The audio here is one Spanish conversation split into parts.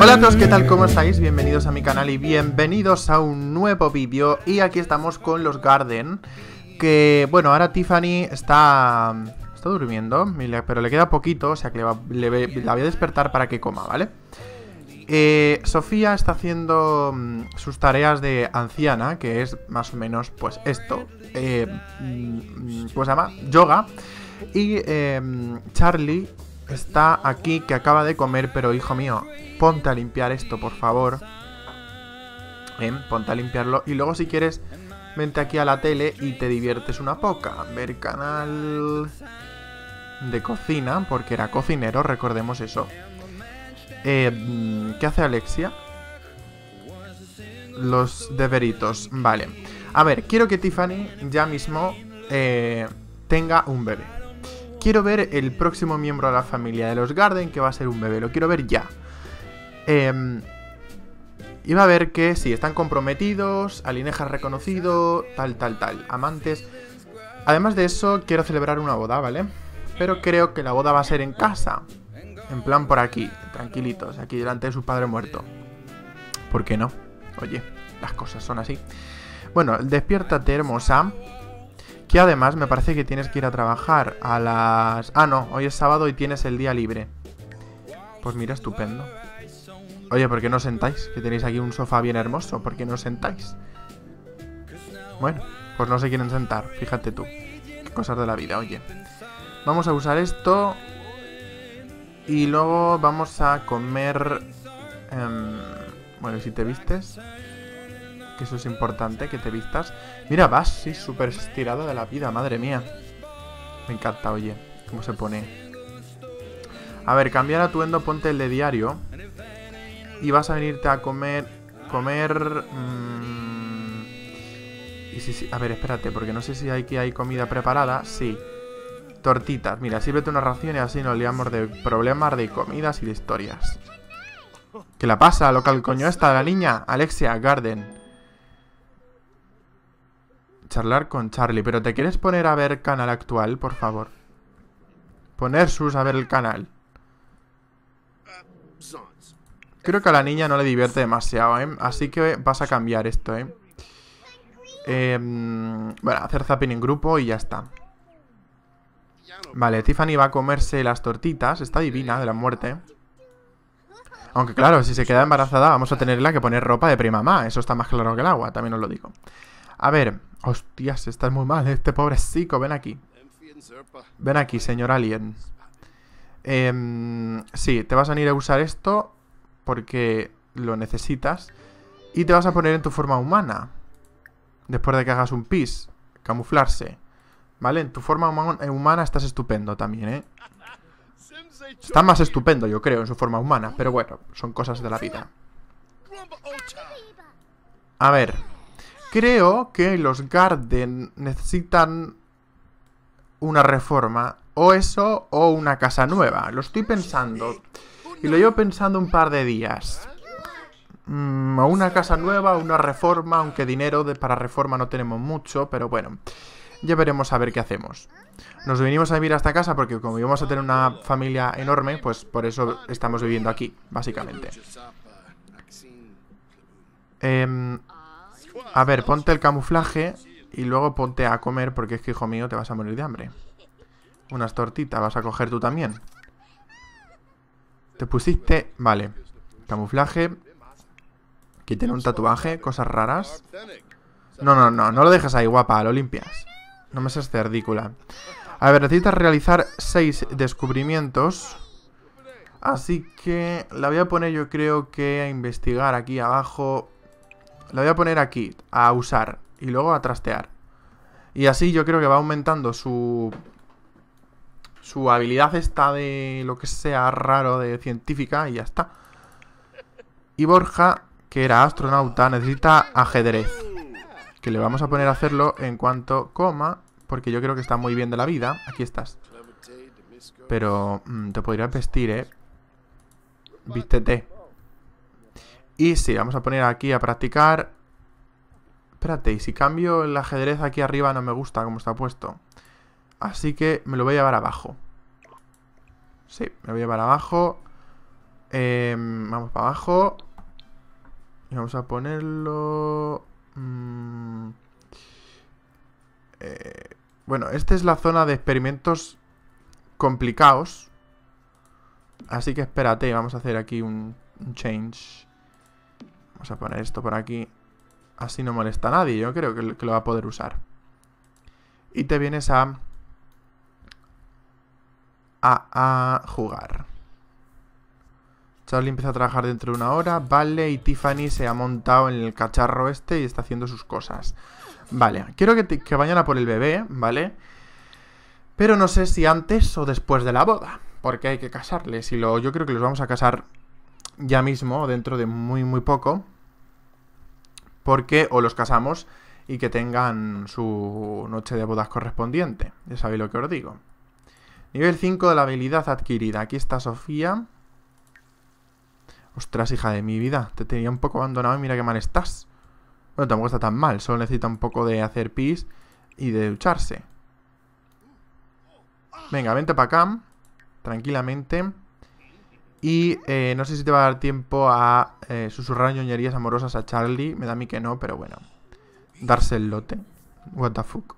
Hola a todos, ¿qué tal? ¿Cómo estáis? Bienvenidos a mi canal y bienvenidos a un nuevo vídeo Y aquí estamos con los Garden Que, bueno, ahora Tiffany está... Está durmiendo, pero le queda poquito O sea que la voy a despertar para que coma, ¿vale? vale eh, Sofía está haciendo mm, sus tareas de anciana, que es más o menos pues esto, eh, pues se llama yoga. Y em, Charlie está aquí que acaba de comer, pero hijo mío, ponte a limpiar esto, por favor. Em, ponte a limpiarlo y luego si quieres vente aquí a la tele y te diviertes una poca. Ver canal de cocina, porque era cocinero, recordemos eso. Eh, ¿Qué hace Alexia? Los deberitos, vale. A ver, quiero que Tiffany ya mismo eh, tenga un bebé. Quiero ver el próximo miembro de la familia de los Garden que va a ser un bebé. Lo quiero ver ya. Y em, va a ver que sí, están comprometidos, Alineja reconocido, tal, tal, tal, amantes. Además de eso, quiero celebrar una boda, ¿vale? Pero creo que la boda va a ser en casa. En plan por aquí, tranquilitos, aquí delante de su padre muerto. ¿Por qué no? Oye, las cosas son así. Bueno, despiértate, hermosa. Que además me parece que tienes que ir a trabajar a las... Ah, no, hoy es sábado y tienes el día libre. Pues mira, estupendo. Oye, ¿por qué no sentáis? Que tenéis aquí un sofá bien hermoso. ¿Por qué no sentáis? Bueno, pues no se quieren sentar. Fíjate tú. cosas de la vida, oye. Vamos a usar esto y luego vamos a comer... Em, bueno, si te vistes. Que eso es importante, que te vistas. Mira, vas, sí, súper estirado de la vida, madre mía. Me encanta, oye, cómo se pone. A ver, cambiar atuendo, ponte el de diario. Y vas a venirte a comer... Comer... Mm, y a ver, espérate, porque no sé si aquí hay comida preparada. Sí. Tortitas, mira, sírvete una ración y así nos liamos de problemas de comidas y de historias. ¿Qué la pasa, lo coño esta la niña? Alexia, Garden. Charlar con Charlie, pero ¿te quieres poner a ver canal actual, por favor? Poner sus a ver el canal. Creo que a la niña no le divierte demasiado, ¿eh? Así que vas a cambiar esto, ¿eh? eh bueno, hacer zapping en grupo y ya está. Vale, Tiffany va a comerse las tortitas. Está divina, de la muerte. Aunque claro, si se queda embarazada vamos a tenerla que poner ropa de primamá. Eso está más claro que el agua, también os lo digo. A ver, hostias, estás muy mal, ¿eh? este pobre psico, ven aquí. Ven aquí, señor alien. Em, sí, te vas a ir a usar esto porque lo necesitas. Y te vas a poner en tu forma humana. Después de que hagas un pis. Camuflarse. ¿Vale? En tu forma eh, humana estás estupendo también, ¿eh? Está más estupendo, yo creo, en su forma humana. Pero bueno, son cosas de la vida. A ver. Creo que los Garden necesitan una reforma. O eso, o una casa nueva. Lo estoy pensando. Y lo llevo pensando un par de días. Mm, una casa nueva, una reforma, aunque dinero de, para reforma no tenemos mucho, pero bueno ya veremos a ver qué hacemos. Nos vinimos a vivir a esta casa porque como íbamos a tener una familia enorme, pues por eso estamos viviendo aquí, básicamente. Em, a ver, ponte el camuflaje y luego ponte a comer porque es que, hijo mío, te vas a morir de hambre. Unas tortitas vas a coger tú también. Te pusiste... Vale. Camuflaje. tiene un tatuaje, cosas raras. No, no, no, no lo dejes ahí, guapa, lo limpias. No me seas de A ver, necesita realizar seis descubrimientos. Así que la voy a poner yo creo que a investigar aquí abajo. La voy a poner aquí, a usar. Y luego a trastear. Y así yo creo que va aumentando su... Su habilidad esta de lo que sea raro de científica y ya está. Y Borja, que era astronauta, necesita ajedrez que le vamos a poner a hacerlo en cuanto coma, porque yo creo que está muy bien de la vida. Aquí estás. Pero mm, te podría vestir, ¿eh? Vístete. Y sí, vamos a poner aquí a practicar. Espérate, y si cambio el ajedrez aquí arriba no me gusta como está puesto. Así que me lo voy a llevar abajo. Sí, me voy a llevar abajo. Em, vamos para abajo. Y vamos a ponerlo... Mm. Eh, bueno, esta es la zona de experimentos complicados. Así que espérate, vamos a hacer aquí un, change. Vamos a poner esto por aquí. Así no molesta a nadie, yo creo que, lo va a poder usar. Y te vienes A, a jugar. Charlie empieza a trabajar dentro de una hora. Vale, y Tiffany se ha montado en el cacharro este y está haciendo sus cosas. Vale, quiero que, vayan a por el bebé, ¿vale? Pero no sé si antes o después de la boda. Porque hay que casarles. Y lo, yo creo que los vamos a casar ya mismo, dentro de muy, muy poco. Porque o los casamos y que tengan su noche de bodas correspondiente. Ya sabéis lo que os digo. Nivel 5 de la habilidad adquirida. Aquí está Sofía. Ostras, hija de mi vida, te tenía un poco abandonado y mira qué mal estás. Bueno, tampoco está tan mal, solo necesita un poco de hacer pis y de ducharse. Venga, vente para acá, tranquilamente. Y eh, no sé si te va a dar tiempo a eh, susurrar ñoñerías amorosas a Charlie. Me da a mí que no, pero bueno. Darse el lote. What the fuck.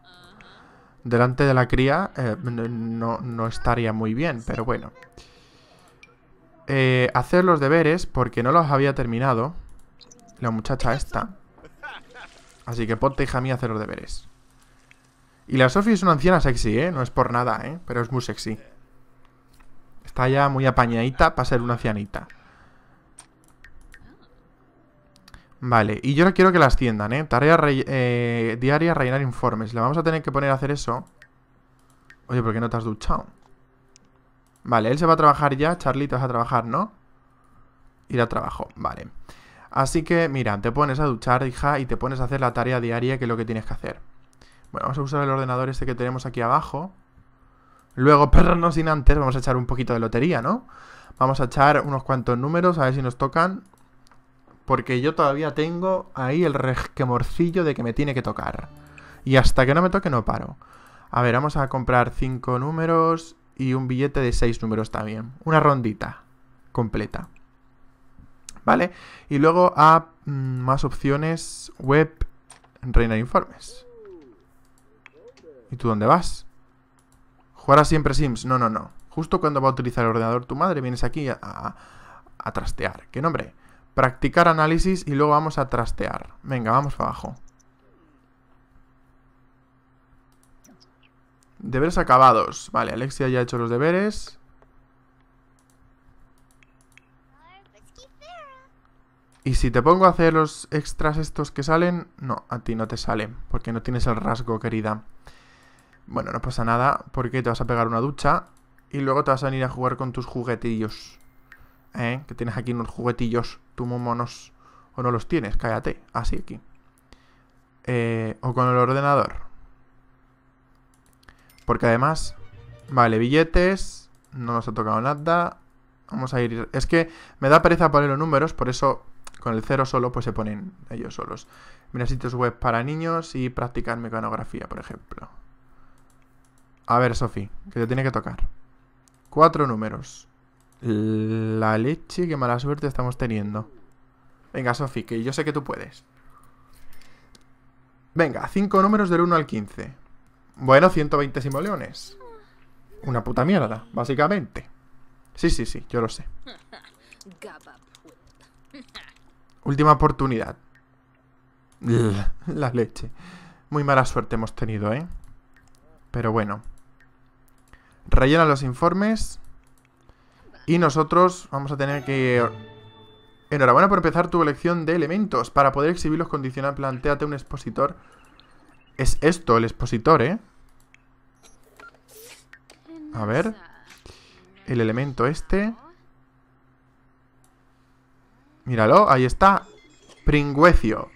Delante de la cría eh, no estaría muy bien, pero bueno. Eh, hacer los deberes porque no los había terminado la muchacha esta. Así que ponte, hija mía, a hacer los deberes. Y la Sophie es una anciana sexy, ¿eh? No es por nada, ¿eh? Pero es muy sexy. Está ya muy apañadita para ser una ancianita. Vale, y yo no quiero que la asciendan, ¿eh? Tarea eh, diaria, rellenar informes. Le vamos a tener que poner a hacer eso. Oye, ¿por qué no te has duchado? Vale, él se va a trabajar ya. Charlie, te vas a trabajar, ¿no? Ir a trabajo, vale. Así que, mira, te pones a duchar, hija, y te pones a hacer la tarea diaria que es lo que tienes que hacer. Bueno, vamos a usar el ordenador este que tenemos aquí abajo. Luego, pero no sin antes, vamos a echar un poquito de lotería, ¿no? Vamos a echar unos cuantos números, a ver si nos tocan. Porque yo todavía tengo ahí el resquemorcillo de que me tiene que tocar. Y hasta que no me toque no paro. A ver, vamos a comprar cinco números y un billete de seis números también. Una rondita completa. ¿Vale? Y luego a mm, más opciones web, de informes. ¿Y tú dónde vas? ¿Jugarás siempre Sims? No, no, no. Justo cuando va a utilizar el ordenador tu madre, vienes aquí a, a, a trastear. ¿Qué nombre? Practicar análisis y luego vamos a trastear. Venga, vamos para abajo. Deberes acabados. Vale, Alexia ya ha hecho los deberes. Y si te pongo a hacer los extras estos que salen, no, a ti no te sale, porque no tienes el rasgo, querida. Bueno, no pasa nada, porque te vas a pegar una ducha y luego te vas a venir a jugar con tus juguetillos. ¿Eh? Que tienes aquí unos juguetillos, tú monos. O no los tienes, cállate, así aquí. Eh, o con el ordenador. Porque además... Vale, billetes. No nos ha tocado nada. Vamos a ir... Es que me da pereza poner los números, por eso con el cero solo pues se ponen ellos solos. Mira sitios web para niños y practicar mecanografía, por ejemplo. A ver, Sofi, que te tiene que tocar. Cuatro números. La leche, qué mala suerte estamos teniendo. Venga, Sofi, que yo sé que tú puedes. Venga, cinco números del 1 al 15. Bueno, 120 simoleones. Una puta mierda, básicamente. Sí, sí, sí, yo lo sé. Última oportunidad. La leche. Muy mala suerte hemos tenido, ¿eh? Pero bueno. Rellena los informes. Y nosotros vamos a tener que... Enhorabuena por empezar tu elección de elementos. Para poder exhibirlos, condicional, planteate un expositor es esto, el expositor, ¿eh? A ver. El elemento este. Míralo, ahí está. Pringüecio.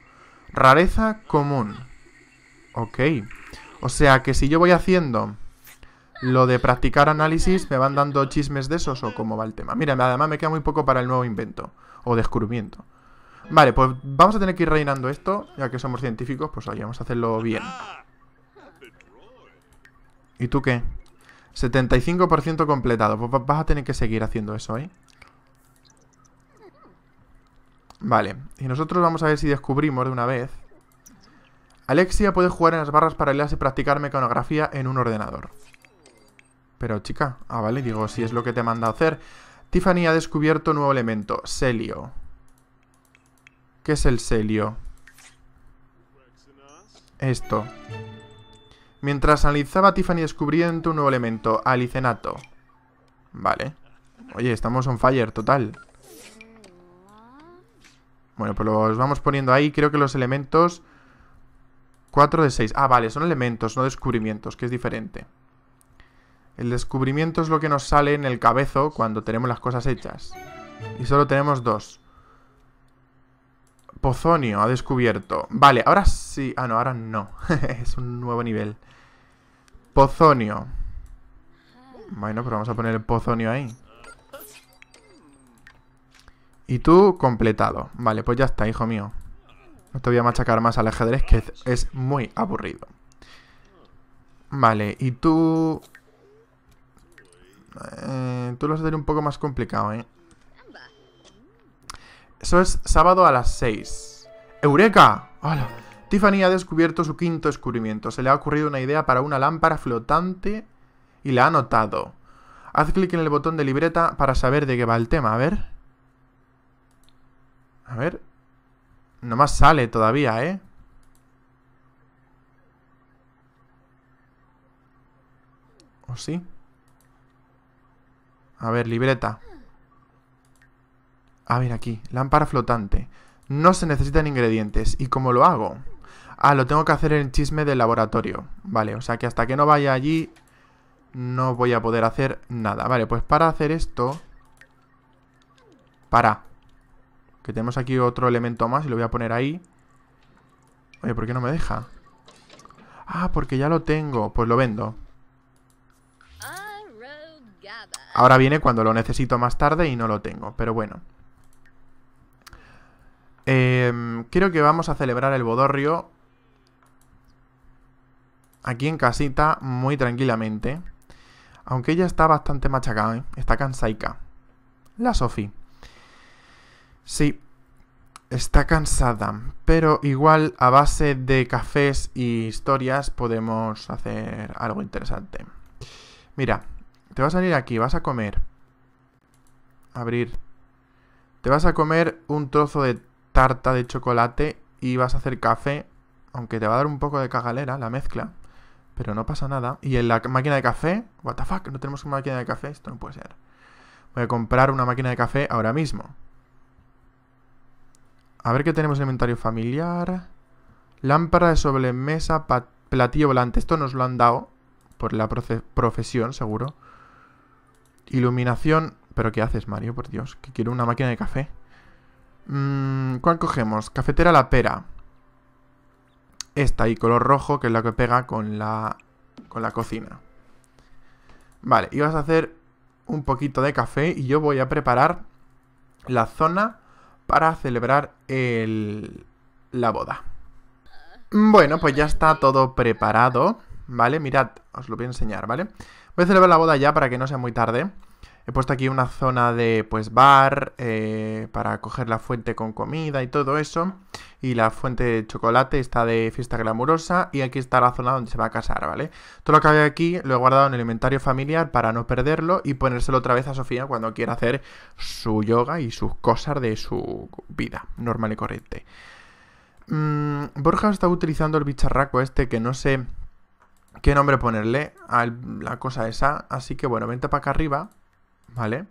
Rareza común. Ok. O sea que si yo voy haciendo lo de practicar análisis, me van dando chismes de esos o cómo va el tema. Mira, además me queda muy poco para el nuevo invento o descubrimiento. Vale, pues vamos a tener que ir reinando esto, ya que somos científicos, pues ahí vamos a hacerlo bien. ¿Y tú qué? 75% completado, pues vas a tener que seguir haciendo eso, ¿eh? Vale, y nosotros vamos a ver si descubrimos de una vez. Alexia puede jugar en las barras paralelas y practicar mecanografía en un ordenador. Pero chica, ah vale, digo, si es lo que te manda a hacer. Tiffany ha descubierto un nuevo elemento, Celio. ¿Qué es el celio? Esto. Mientras analizaba, Tiffany descubriendo un nuevo elemento, alicenato. Vale. Oye, estamos on fire, total. Bueno, pues los vamos poniendo ahí. Creo que los elementos... 4 de 6. Ah, vale, son elementos, no descubrimientos, que es diferente. El descubrimiento es lo que nos sale en el cabezo cuando tenemos las cosas hechas. Y solo tenemos dos. Pozonio ha descubierto. Vale, ahora sí. Ah, no, ahora no. es un nuevo nivel. Pozonio. Bueno, pero pues vamos a poner el pozonio ahí. Y tú, completado. Vale, pues ya está, hijo mío. No te voy a machacar más al ajedrez, que es muy aburrido. Vale, y tú... Eh, tú lo vas a un poco más complicado, ¿eh? Eso es sábado a las 6. ¡Eureka! Tiffany ha descubierto su quinto descubrimiento. Se le ha ocurrido una idea para una lámpara flotante y la ha anotado. Haz clic en el botón de libreta para saber de qué va el tema. A ver. A ver. No más sale todavía, ¿eh? ¿O sí? A ver, libreta. Ah, a ver aquí, lámpara flotante. No se necesitan ingredientes. ¿Y cómo lo hago? Ah, lo tengo que hacer en chisme del laboratorio. Vale, o sea que hasta que no vaya allí no voy a poder hacer nada. Vale, pues para hacer esto... Para. Que tenemos aquí otro elemento más y lo voy a poner ahí. Oye, ¿por qué no me deja? Ah, porque ya lo tengo. Pues lo vendo. Ahora viene cuando lo necesito más tarde y no lo tengo. Pero bueno. Eh, creo que vamos a celebrar el bodorrio aquí en casita muy tranquilamente. Aunque ella está bastante machacada, ¿eh? está cansaica. La Sofi. Sí, está cansada, pero igual a base de cafés y historias podemos hacer algo interesante. Mira, te vas a salir aquí, vas a comer. Abrir. Te vas a comer un trozo de tarta de chocolate y vas a hacer café, aunque te va a dar un poco de cagalera la mezcla, pero no pasa nada. Y en la máquina de café, what the fuck, no tenemos una máquina de café, esto no puede ser. Voy a comprar una máquina de café ahora mismo. A ver qué tenemos en inventario familiar. Lámpara de sobremesa, platillo volante. Esto nos lo han dado por la profesión, seguro. Iluminación. ¿Pero qué haces, Mario? Por Dios, que quiero una máquina de café. Mm, ¿Cuál cogemos? Cafetera La Pera. Esta y color rojo, que es la que pega con la, con la cocina. Vale, y vas a hacer un poquito de café y yo voy a preparar la zona para celebrar el, la boda. Bueno, pues ya está todo preparado, ¿vale? Mirad, os lo voy a enseñar, ¿vale? Voy a celebrar la boda ya para que no sea muy tarde. He puesto aquí una zona de pues bar eh, para coger la fuente con comida y todo eso. Y la fuente de chocolate está de fiesta glamurosa y aquí está la zona donde se va a casar, ¿vale? Todo lo que había aquí lo he guardado en el inventario familiar para no perderlo y ponérselo otra vez a Sofía cuando quiera hacer su yoga y sus cosas de su vida normal y corriente. Mm, Borja está utilizando el bicharraco este que no sé qué nombre ponerle a la cosa esa. Así que bueno, vente para acá arriba. ¿vale?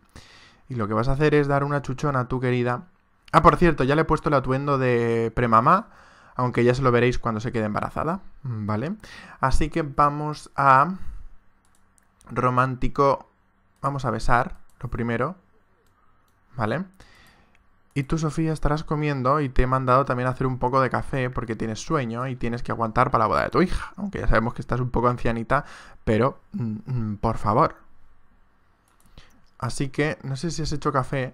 Y lo que vas a hacer es dar una chuchona a tu querida. Ah, por cierto, ya le he puesto el atuendo de premamá, aunque ya se lo veréis cuando se quede embarazada, ¿vale? Así que vamos a romántico, vamos a besar, lo primero, ¿vale? Y tú, Sofía, estarás comiendo y te he mandado también a hacer un poco de café porque tienes sueño y tienes que aguantar para la boda de tu hija. Aunque ya sabemos que estás un poco ancianita, pero mm, mm, por favor, Así que no sé si has hecho café.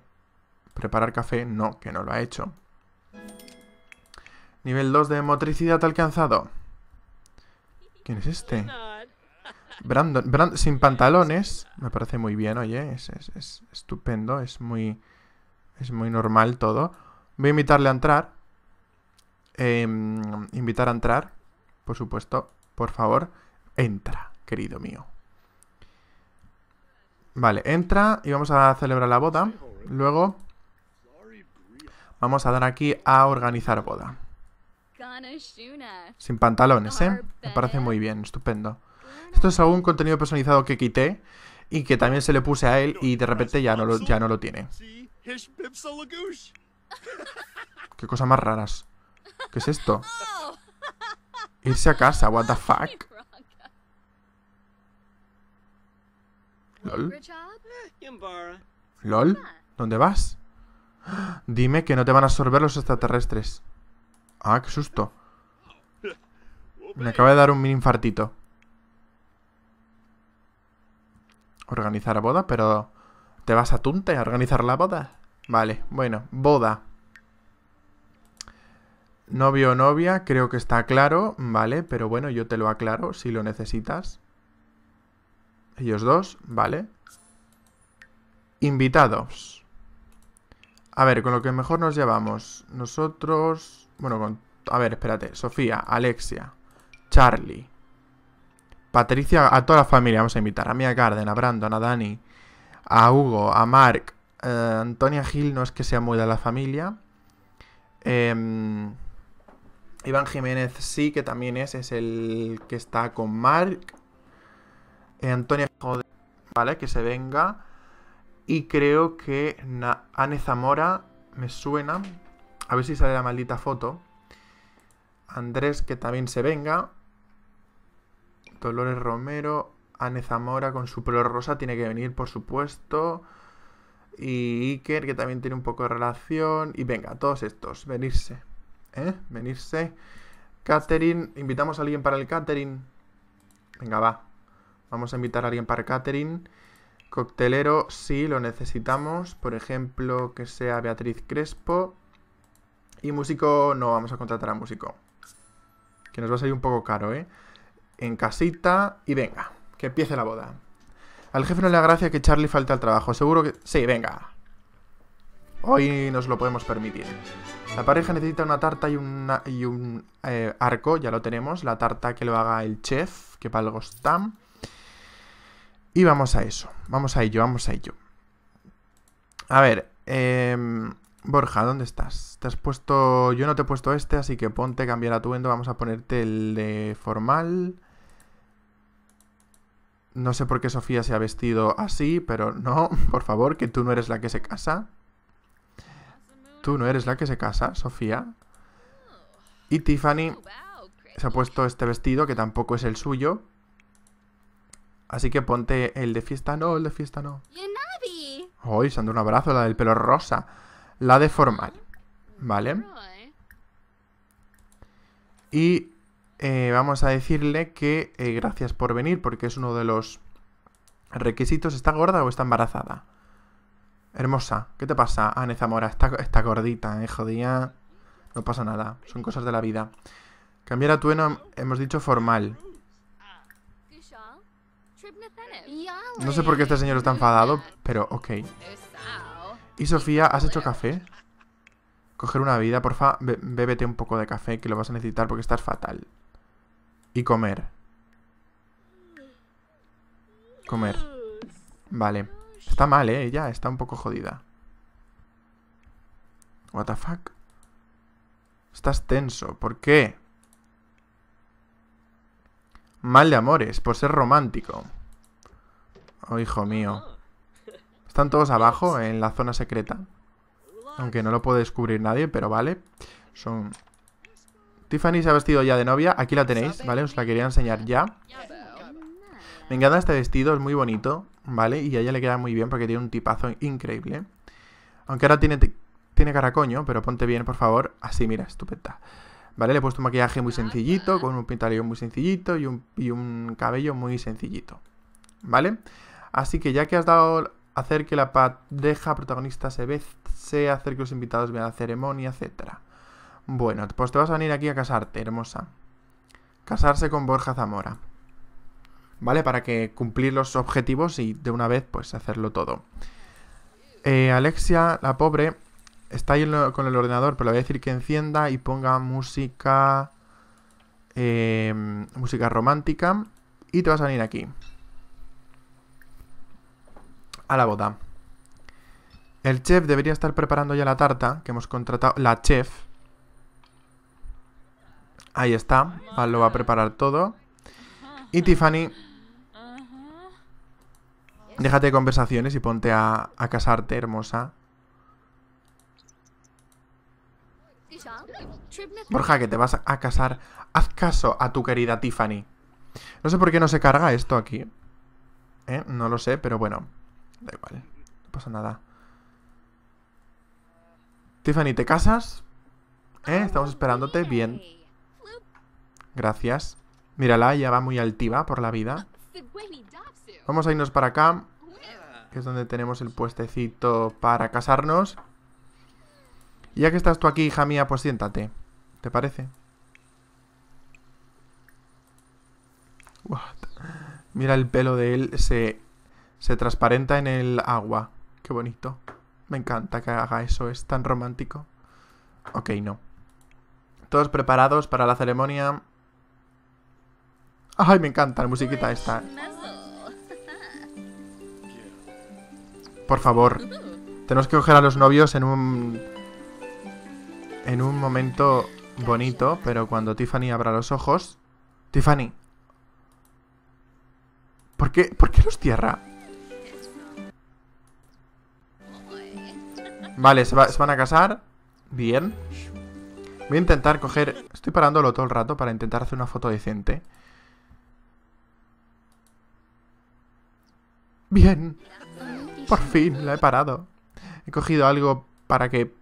Preparar café, no, que no lo ha hecho. Nivel 2 de motricidad alcanzado. ¿Quién es este? Brandon, sin pantalones. Me parece muy bien, oye. Es, es, estupendo, es muy. Es muy normal todo. Voy a invitarle a entrar. Em, invitar a entrar. Por supuesto. Por favor. Entra, querido mío. Vale, entra y vamos a celebrar la boda. Luego vamos a dar aquí a organizar boda. Sin pantalones, ¿eh? Me parece muy bien, estupendo. Esto es algún contenido personalizado que quité y que también se le puse a él y de repente ya no lo, ya no lo tiene. Qué cosas más raras. ¿Qué es esto? Irse a casa, what the fuck. ¿Lol? ¿Dónde vas? Dime que no te van a absorber los extraterrestres. Ah, qué susto. Me acaba de dar un mini infartito. Organizar boda, pero... ¿Te vas a Tunte a organizar la boda? Vale, bueno, boda. Novio o novia, creo que está claro, ¿vale? Pero bueno, yo te lo aclaro si lo necesitas. Ellos dos, vale. Invitados. A ver, con lo que mejor nos llevamos. Nosotros... Bueno, con... A ver, espérate. Sofía, Alexia, Charlie, Patricia, a toda la familia vamos a invitar. A Mia Garden, a Brandon, a Dani, a Hugo, a Mark, eh, Antonia Gil, no es que sea muy de la familia. Em, Iván Jiménez sí, que también es, es el que está con Mark. Eh, Antonia Joder, ¿vale? Que se venga. Y creo que Ane Zamora me suena. A ver si sale la maldita foto. Andrés, que también se venga. Dolores Romero. Ane Zamora con su pelo rosa tiene que venir, por supuesto. Y Iker, que también tiene un poco de relación. Y venga, todos estos, venirse. ¿Eh? Venirse. Katherine, invitamos a alguien para el Katherine Venga, va. Vamos a invitar a alguien para catering. Coctelero, sí, lo necesitamos. Por ejemplo, que sea Beatriz Crespo. Y músico, no, vamos a contratar a músico. Que nos va a salir un poco caro, ¿eh? En casita y venga, que empiece la boda. Al jefe no le da gracia que Charlie falte al trabajo. Seguro que... Sí, venga. Hoy nos lo podemos permitir. La pareja necesita una tarta y, un eh, arco, ya lo tenemos. La tarta que lo haga el chef, que para algo está. Y vamos a eso, vamos a ello, vamos a ello. A ver, em, Borja, ¿dónde estás? Te has puesto... Yo no te he puesto este, así que ponte cambiar atuendo. Vamos a ponerte el de formal. No sé por qué Sofía se ha vestido así, pero no, por favor, que tú no eres la que se casa. Tú no eres la que se casa, Sofía. Y Tiffany se ha puesto este vestido, que tampoco es el suyo, Así que ponte el de fiesta no, el de fiesta no. Navi! Hoy se un abrazo, la del pelo rosa. La de formal. ¿Vale? Eh. Y eh, vamos a decirle que eh, gracias por venir, porque es uno de los requisitos. ¿Está gorda o está embarazada? Hermosa, ¿qué te pasa, Ane Zamora? Está, está gordita, eh, No pasa nada, son cosas de la vida. Cambiar a tueno, hemos dicho formal. No sé por qué este señor está enfadado, pero ok. ¿Y Sofía, has hecho café? Coger una vida, porfa, bébete un poco de café, que lo vas a necesitar porque estás fatal. Y comer. Comer. Vale. Está mal, ¿eh? Ya, está un poco jodida. What the fuck? Estás tenso. ¿Por qué? Mal de amores, por ser romántico. Oh, hijo mío. Están todos abajo, en la zona secreta. Aunque no lo puede descubrir nadie, pero vale. Son... Tiffany se ha vestido ya de novia. Aquí la tenéis, ¿vale? Os la quería enseñar ya. Me encanta este vestido, es muy bonito, ¿vale? Y a ella le queda muy bien porque tiene un tipazo increíble. Aunque ahora tiene, tiene cara coño, pero ponte bien, por favor. Así, mira, estupenda. ¿Vale? Le he puesto un maquillaje muy sencillito, con un pintalillo muy sencillito y un, y un cabello muy sencillito. ¿Vale? vale Así que ya que has dado hacer que la pareja protagonista se vese hacer que los invitados vean la ceremonia, etc. Bueno, pues te vas a venir aquí a casarte, hermosa. Casarse con Borja Zamora. ¿Vale? Para que cumplir los objetivos y de una vez, pues hacerlo todo. Eh, Alexia, la pobre, está ahí con el ordenador, pero le voy a decir que encienda y ponga música. Eh, música romántica. Y te vas a venir aquí a la boda. El chef debería estar preparando ya la tarta que hemos contratado. La chef. Ahí está. lo va a preparar todo. Y Tiffany. Déjate de conversaciones y ponte a, casarte, hermosa. Borja, que te vas a casar. Haz caso a tu querida Tiffany. No sé por qué no se carga esto aquí. ¿eh? No lo sé, pero bueno. Da igual, no pasa nada. Tiffany, ¿te casas? ¿Eh? Estamos esperándote. Bien. Gracias. Mírala, ya va muy altiva por la vida. Vamos a irnos para acá, que es donde tenemos el puestecito para casarnos. ya que estás tú aquí, hija mía, pues siéntate. ¿Te parece? Mira el pelo de él, se se transparenta en el agua. Qué bonito. Me encanta que haga eso, es tan romántico. Ok, no. Todos preparados para la ceremonia. Ay, me encanta la musiquita esta. Por favor. Tenemos que coger a los novios en un... En un momento bonito, pero cuando Tiffany abra los ojos... Tiffany. ¿Por qué, ¿Por qué los cierra? Vale, se, van a casar. Bien. Voy a intentar coger... Estoy parándolo todo el rato para intentar hacer una foto decente. Bien. Por fin, la he parado. He cogido algo para que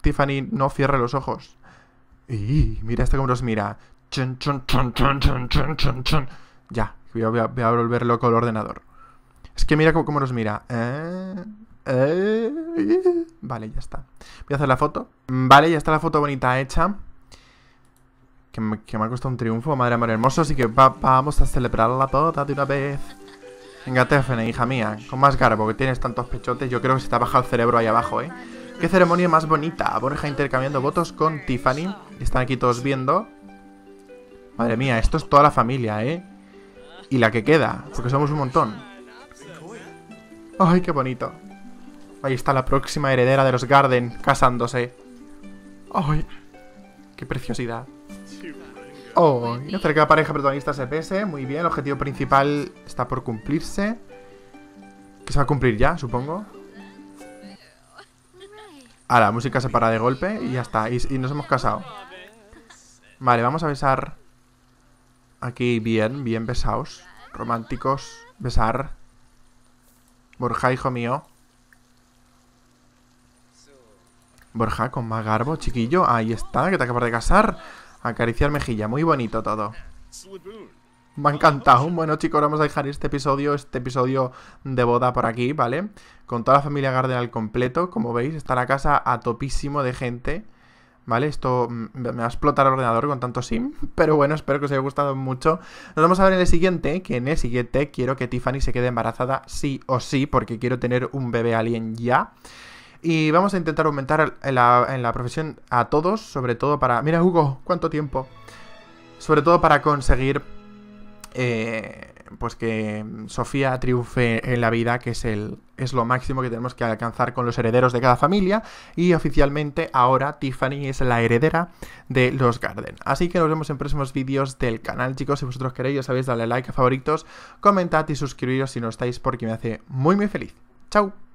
Tiffany no cierre los ojos. Y mira este cómo nos mira. ya, voy a, voy a, volver loco el ordenador. Es que mira cómo, cómo nos mira. ¿Eh? Eh. vale, ya está. Voy a hacer la foto. Mm, vale, ya está la foto bonita hecha. Que me, que ha costado un triunfo, madre amor hermoso. Así que vamos a celebrarla toda de una vez. Venga, Tefene, hija mía. Con más garbo, que tienes tantos pechotes. Yo creo que se te ha bajado el cerebro ahí abajo, ¿eh? Qué ceremonia más bonita. Borja intercambiando votos con Tiffany. Están aquí todos viendo. Madre mía, esto es toda la familia, ¿eh? Y la que queda, porque somos un montón. Ay, qué bonito. Ahí está la próxima heredera de los Garden casándose. ¡Ay! ¡Qué preciosidad! ¡Oh! Y la pareja protagonista pese. Muy bien, el objetivo principal está por cumplirse. Que se va a cumplir ya, supongo. Ah, la música se para de golpe y ya está. Y, y nos hemos casado. Vale, vamos a besar. Aquí bien, bien besados. Románticos. Besar. Borja, hijo mío. Borja, con más garbo, chiquillo. Ahí está, que te acabas de casar. Acariciar mejilla, muy bonito todo. Me ha encantado. Bueno, chicos, vamos a dejar este episodio, este episodio de boda por aquí, ¿vale? Con toda la familia Garden al completo. Como veis, está la casa a topísimo de gente. ¿Vale? Esto mm, me va a explotar el ordenador con tanto sim. Pero bueno, espero que os haya gustado mucho. Nos vamos a ver en el siguiente, que en el siguiente quiero que Tiffany se quede embarazada sí o sí, porque quiero tener un bebé alien ya. Y vamos a intentar aumentar en la, profesión a todos, sobre todo para... Mira, Hugo, cuánto tiempo. Sobre todo para conseguir... Eh, pues que Sofía triunfe en la vida, que es, el, es lo máximo que tenemos que alcanzar con los herederos de cada familia. Y oficialmente ahora Tiffany es la heredera de los Garden. Así que nos vemos en próximos vídeos del canal, chicos. Si vosotros queréis, ya sabéis, darle like a favoritos, comentad y suscribiros si no estáis, porque me hace muy, muy feliz. ¡Chao!